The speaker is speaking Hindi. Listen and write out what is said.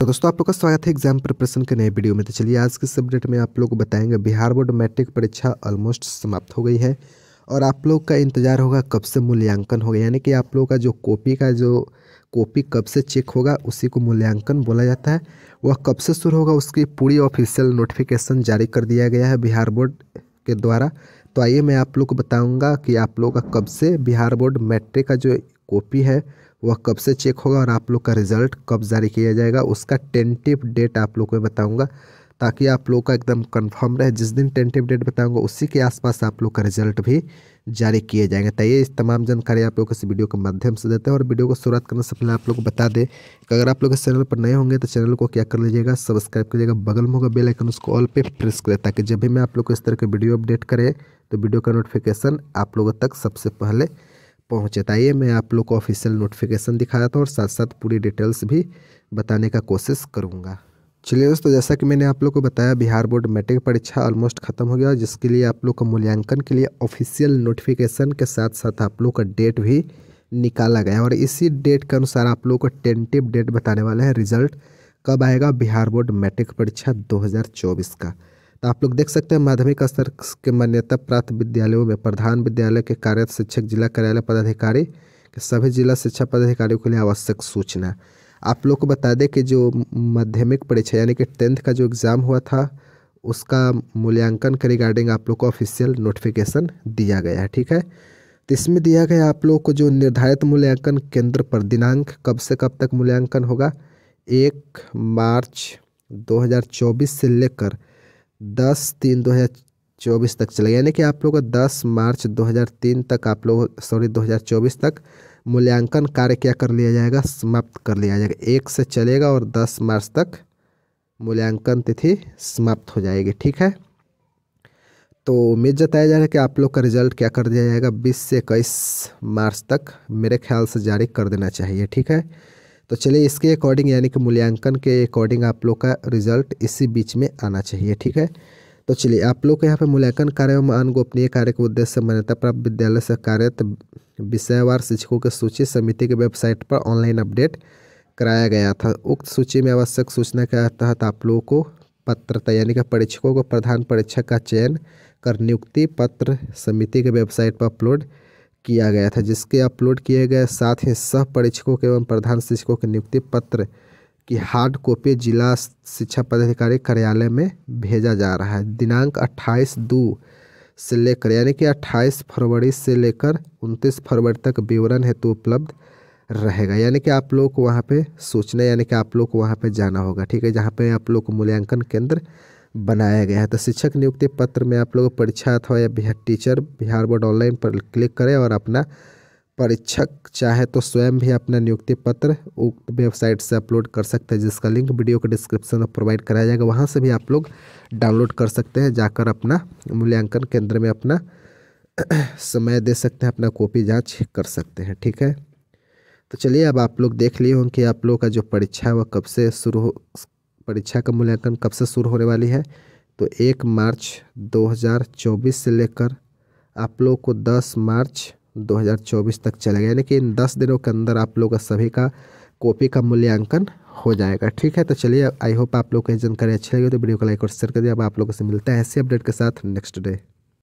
तो दोस्तों आप लोग का स्वागत है एग्जाम प्रिपरेशन के नए वीडियो में तो चलिए आज के सब्जेक्ट में आप लोग को बताएंगे बिहार बोर्ड मैट्रिक परीक्षा ऑलमोस्ट समाप्त हो गई है और आप लोग का इंतजार होगा कब से मूल्यांकन होगा यानी कि आप लोग का जो कॉपी का जो कॉपी कब से चेक होगा उसी को मूल्यांकन बोला जाता है वह कब से शुरू होगा उसकी पूरी ऑफिशियल नोटिफिकेशन जारी कर दिया गया है बिहार बोर्ड के द्वारा तो आइए मैं आप लोग को बताऊँगा कि आप लोग का कब से बिहार बोर्ड मैट्रिक का जो कॉपी है वह कब से चेक होगा और आप लोग का रिज़ल्ट कब जारी किया जाएगा उसका टेंटिव डेट आप लोग को बताऊँगा ताकि आप लोग का एकदम कंफर्म रहे जिस दिन टेंटिव डेट बताऊंगा उसी के आसपास आप लोग का रिजल्ट भी जारी किए जाएंगे तो ये तमाम जानकारी आप लोग इस वीडियो के माध्यम से देते हैं और वीडियो को शुरुआत करने से पहले आप लोग को बता दें कि अगर आप लोग इस चैनल पर नए होंगे तो चैनल को क्या कर लीजिएगा सब्सक्राइब करिएगा बगल में होगा बेल आइकन उसको ऑल पे प्रेस करें ताकि जब भी मैं आप लोग को इस तरह के वीडियो अपडेट करें तो वीडियो का नोटिफिकेशन आप लोगों तक सबसे पहले पहुँचे तो आइए मैं आप लोग को ऑफिशियल नोटिफिकेशन रहा था और साथ साथ पूरी डिटेल्स भी बताने का कोशिश करूँगा चलिए दोस्तों जैसा कि मैंने आप लोग को बताया बिहार बोर्ड मैट्रिक परीक्षा ऑलमोस्ट खत्म हो गया जिसके लिए आप लोग का मूल्यांकन के लिए ऑफिशियल नोटिफिकेशन के साथ साथ आप लोग का डेट भी निकाला गया और इसी डेट के अनुसार आप लोग को टेंटिव डेट बताने वाले हैं रिजल्ट कब आएगा बिहार बोर्ड मैट्रिक परीक्षा 2024 का तो आप लोग देख सकते हैं माध्यमिक स्तर के मान्यता प्राप्त विद्यालयों में प्रधान विद्यालय के कार्यरत शिक्षक जिला कार्यालय पदाधिकारी के सभी जिला शिक्षा पदाधिकारियों के लिए आवश्यक सूचना आप लोग को बता दें कि जो माध्यमिक परीक्षा यानी कि टेंथ का जो एग्ज़ाम हुआ था उसका मूल्यांकन के रिगार्डिंग आप लोग को ऑफिशियल नोटिफिकेशन दिया गया है ठीक है तो इसमें दिया गया आप लोग को जो निर्धारित मूल्यांकन केंद्र पर दिनांक कब से कब तक मूल्यांकन होगा एक मार्च 2024 से लेकर दस तीन दो हज़ार चौबीस तक चलेगा यानी कि आप लोगों का दस मार्च दो हज़ार तीन तक आप लोग सॉरी दो हज़ार चौबीस तक मूल्यांकन कार्य क्या कर लिया जाएगा समाप्त कर लिया जाएगा एक से चलेगा और दस मार्च तक मूल्यांकन तिथि समाप्त हो जाएगी ठीक है तो उम्मीद जताया जा रहा है कि आप लोग का रिजल्ट क्या कर दिया जाएगा बीस से इक्कीस मार्च तक मेरे ख्याल से जारी कर देना चाहिए ठीक है तो चलिए इसके अकॉर्डिंग यानी कि मूल्यांकन के अकॉर्डिंग आप लोग का रिजल्ट इसी बीच में आना चाहिए ठीक है तो चलिए आप लोग को यहाँ पर मूल्यांकन कार्य एवं अन्य गोपनीय कार्य के उद्देश्य से मान्यता प्राप्त विद्यालय से कार्यरत विषयवार शिक्षकों की सूची समिति के वेबसाइट पर ऑनलाइन अपडेट कराया गया था उक्त सूची में आवश्यक सूचना के तहत आप लोगों को पत्रता यानी कि परीक्षकों को प्रधान परीक्षक का चयन कर नियुक्ति पत्र समिति के वेबसाइट पर अपलोड किया गया था जिसके अपलोड किए गए साथ ही सह परीक्षकों एवं प्रधान शिक्षकों के नियुक्ति पत्र की हार्ड कॉपी जिला शिक्षा पदाधिकारी कार्यालय में भेजा जा रहा है दिनांक 28 दो से लेकर यानी कि 28 फरवरी से लेकर 29 फरवरी तक विवरण हेतु उपलब्ध रहेगा यानी कि आप लोग को वहाँ पर सूचना यानी कि आप लोग को वहाँ पर जाना होगा ठीक है जहाँ पे आप लोग को मूल्यांकन केंद्र बनाया गया है तो शिक्षक नियुक्ति पत्र में आप लोग परीक्षा अथवा या टीचर बिहार बोर्ड ऑनलाइन पर क्लिक करें और अपना परीक्षक चाहे तो स्वयं भी अपना नियुक्ति पत्र उक्त वेबसाइट से अपलोड कर सकते हैं जिसका लिंक वीडियो के डिस्क्रिप्शन में प्रोवाइड कराया जाएगा वहाँ से भी आप लोग डाउनलोड कर सकते हैं जाकर अपना मूल्यांकन केंद्र में अपना समय दे सकते हैं अपना कॉपी जांच कर सकते हैं ठीक है तो चलिए अब आप लोग देख लिए होंगे कि आप लोग का जो परीक्षा है वह कब से शुरू हो परीक्षा का मूल्यांकन कब से शुरू होने वाली है तो एक मार्च 2024 से लेकर आप लोग को 10 मार्च 2024 तक चलेगा यानी कि इन दस दिनों के अंदर आप लोग का सभी का कॉपी का मूल्यांकन हो जाएगा ठीक है तो चलिए आई होप आप लोग को जानकारी अच्छी लगी तो वीडियो को लाइक और शेयर कर दिया अब आप लोगों से मिलता है ऐसे अपडेट के साथ नेक्स्ट डे